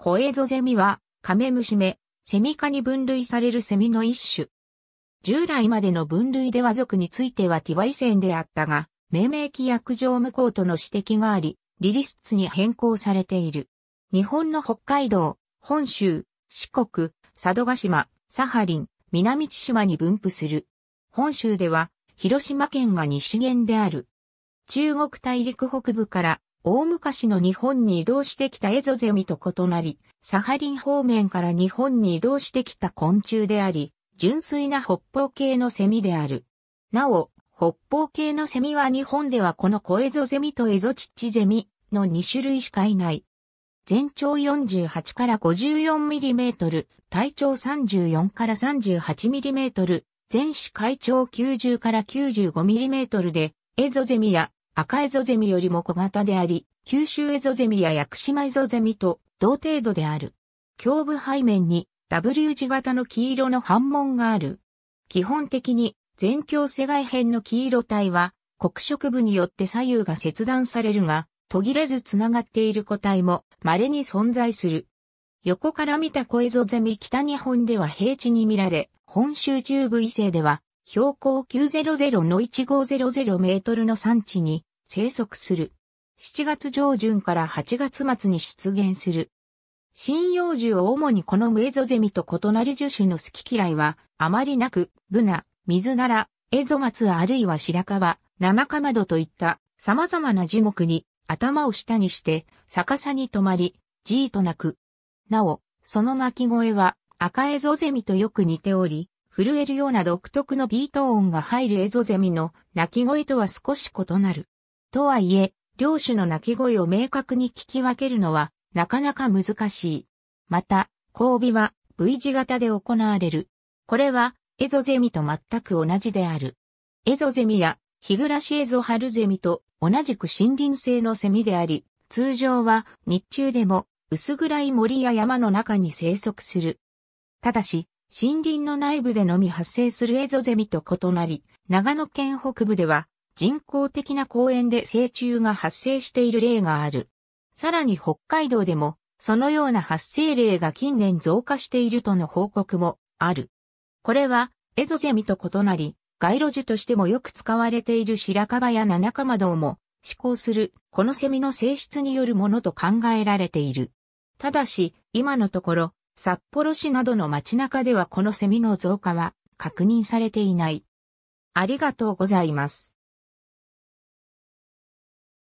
コエゾゼミは、カメムシ目、セミ科に分類されるセミの一種。従来までの分類では属についてはティバイセンであったが、命名規約上無効との指摘があり、リリスツに変更されている。日本の北海道、本州、四国、佐渡島、サハリン、南千島に分布する。本州では、広島県が西限である。中国大陸北部から大昔の日本に移動してきたエゾゼミと異なり、サハリン方面から日本に移動してきた昆虫であり、純粋な北方系のセミである。なお、北方系のセミは日本ではこの小エゾゼミとエゾチッチゼミの2種類しかいない。全長48から54ミリメートル、体長34から38ミリメートル、全種海長90から95ミリメートルで、エゾゼミや赤エゾゼミよりも小型であり、九州エゾゼミや屋久島エゾゼミと同程度である。胸部背面に W 字型の黄色の反紋がある。基本的に全境。世外辺の黄色体は黒色部によって左右が切断されるが、途切れず繋がっている個体も稀に存在する。横から見た小エゾゼミ北日本では平地に見られ、本州中部以西では標高900の1500メートルの山地に生息する。7月上旬から8月末に出現する。針葉樹を主に好むエゾゼミと異なり樹種の好き嫌いはあまりなく、ブナ、水なら、エゾマツあるいは白ナ七かまどといった様々な樹木に頭を下にして逆さに止まり、じーと鳴く。なお、その鳴き声は赤エゾゼミとよく似ており、震えるような独特のビート音が入るエゾゼミの鳴き声とは少し異なる。とはいえ、両種の鳴き声を明確に聞き分けるのはなかなか難しい。また、交尾は V 字型で行われる。これはエゾゼミと全く同じである。エゾゼミやヒグラシエゾハルゼミと同じく森林性のセミであり、通常は日中でも薄暗い森や山の中に生息する。ただし、森林の内部でのみ発生するエゾゼミと異なり、長野県北部では人工的な公園で成虫が発生している例がある。さらに北海道でも、そのような発生例が近年増加しているとの報告もある。これは、エゾゼミと異なり、街路樹としてもよく使われている白樺や七カマドウも、思考する、このセミの性質によるものと考えられている。ただし、今のところ、札幌市などの街中ではこのセミの増加は確認されていない。ありがとうございます。